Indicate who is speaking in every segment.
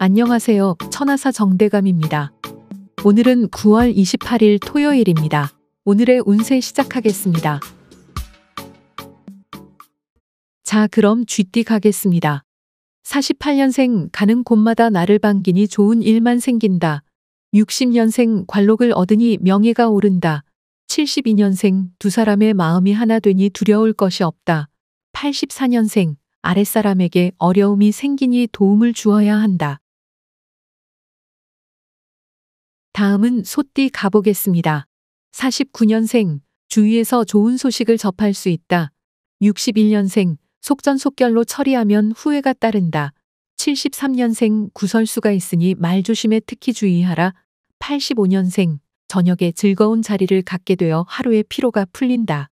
Speaker 1: 안녕하세요. 천하사 정대감입니다. 오늘은 9월 28일 토요일입니다. 오늘의 운세 시작하겠습니다. 자, 그럼 쥐띠 가겠습니다. 48년생 가는 곳마다 나를 반기니 좋은 일만 생긴다. 60년생 관록을 얻으니 명예가 오른다. 72년생 두 사람의 마음이 하나 되니 두려울 것이 없다. 84년생 아랫사람에게 어려움이 생기니 도움을 주어야 한다. 다음은 소띠 가보겠습니다. 49년생, 주위에서 좋은 소식을 접할 수 있다. 61년생, 속전속결로 처리하면 후회가 따른다. 73년생, 구설수가 있으니 말조심에 특히 주의하라. 85년생, 저녁에 즐거운 자리를 갖게 되어 하루의 피로가 풀린다.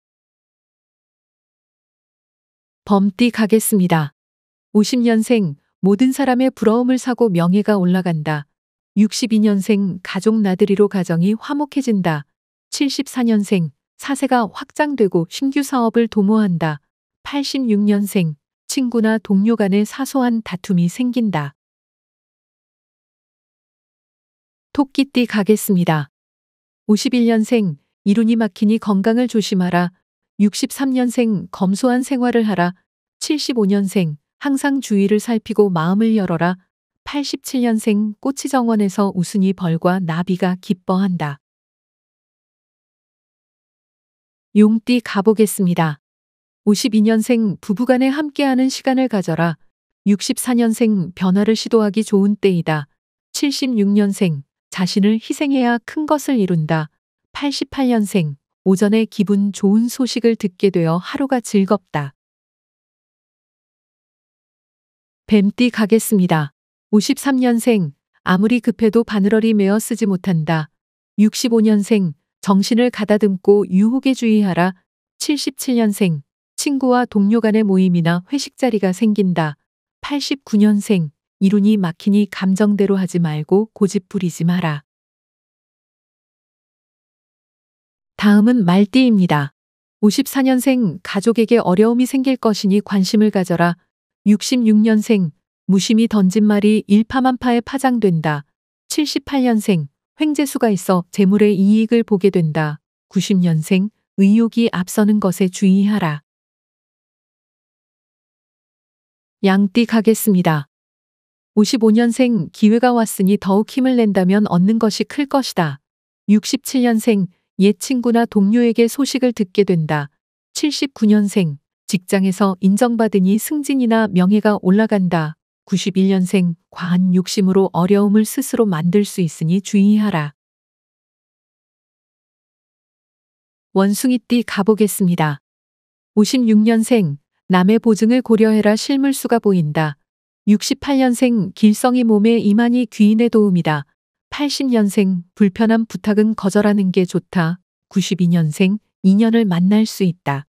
Speaker 1: 범띠 가겠습니다. 50년생, 모든 사람의 부러움을 사고 명예가 올라간다. 62년생 가족 나들이로 가정이 화목해진다. 74년생 사세가 확장되고 신규 사업을 도모한다. 86년생 친구나 동료 간의 사소한 다툼이 생긴다. 토끼띠 가겠습니다. 51년생 이론이 막히니 건강을 조심하라. 63년생 검소한 생활을 하라. 75년생 항상 주위를 살피고 마음을 열어라. 87년생 꼬치정원에서 우순이 벌과 나비가 기뻐한다. 용띠 가보겠습니다. 52년생 부부간에 함께하는 시간을 가져라. 64년생 변화를 시도하기 좋은 때이다. 76년생 자신을 희생해야 큰 것을 이룬다. 88년생 오전에 기분 좋은 소식을 듣게 되어 하루가 즐겁다. 뱀띠 가겠습니다. 53년생, 아무리 급해도 바늘어리 메어 쓰지 못한다. 65년생, 정신을 가다듬고 유혹에 주의하라. 77년생, 친구와 동료 간의 모임이나 회식 자리가 생긴다. 89년생, 이론이 막히니 감정대로 하지 말고 고집 부리지 마라. 다음은 말띠입니다. 54년생 가족에게 어려움이 생길 것이니 관심을 가져라. 66년생 무심히 던진 말이 일파만파에 파장된다. 78년생, 횡재수가 있어 재물의 이익을 보게 된다. 90년생, 의욕이 앞서는 것에 주의하라. 양띠 가겠습니다. 55년생 기회가 왔으니 더욱 힘을 낸다면 얻는 것이 클 것이다. 67년생 옛 친구나 동료에게 소식을 듣게 된다. 79년생 직장에서 인정받으니 승진이나 명예가 올라간다. 91년생 과한 욕심으로 어려움을 스스로 만들 수 있으니 주의하라. 원숭이띠 가보겠습니다. 56년생 남의 보증을 고려해라 실물수가 보인다. 68년생 길성이 몸에 이만이 귀인의 도움이다. 80년생 불편한 부탁은 거절하는 게 좋다. 92년생 인연을 만날 수 있다.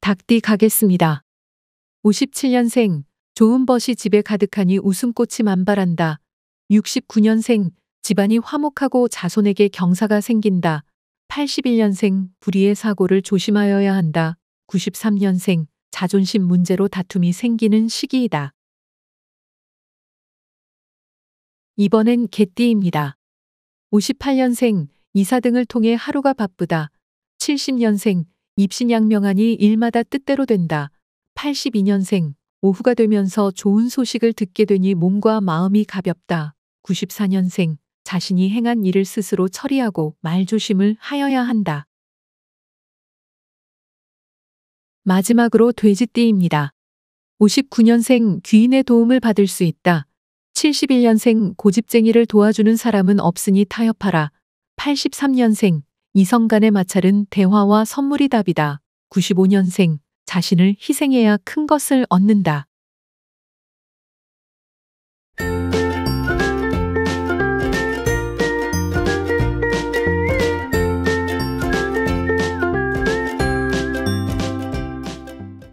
Speaker 1: 닭띠 가겠습니다. 57년생 좋은 벗이 집에 가득하니 웃음꽃이 만발한다. 69년생 집안이 화목하고 자손에게 경사가 생긴다. 81년생 불의의 사고를 조심하여야 한다. 93년생 자존심 문제로 다툼이 생기는 시기이다. 이번엔 개띠입니다. 58년생 이사 등을 통해 하루가 바쁘다. 70년생 입신양명하니 일마다 뜻대로 된다. 82년생 오후가 되면서 좋은 소식을 듣게 되니 몸과 마음이 가볍다. 94년생 자신이 행한 일을 스스로 처리하고 말조심을 하여야 한다. 마지막으로 돼지띠입니다. 59년생 귀인의 도움을 받을 수 있다. 71년생 고집쟁이를 도와주는 사람은 없으니 타협하라. 83년생 이성 간의 마찰은 대화와 선물이 답이다. 95년생 자신을 희생해야 큰 것을 얻는다.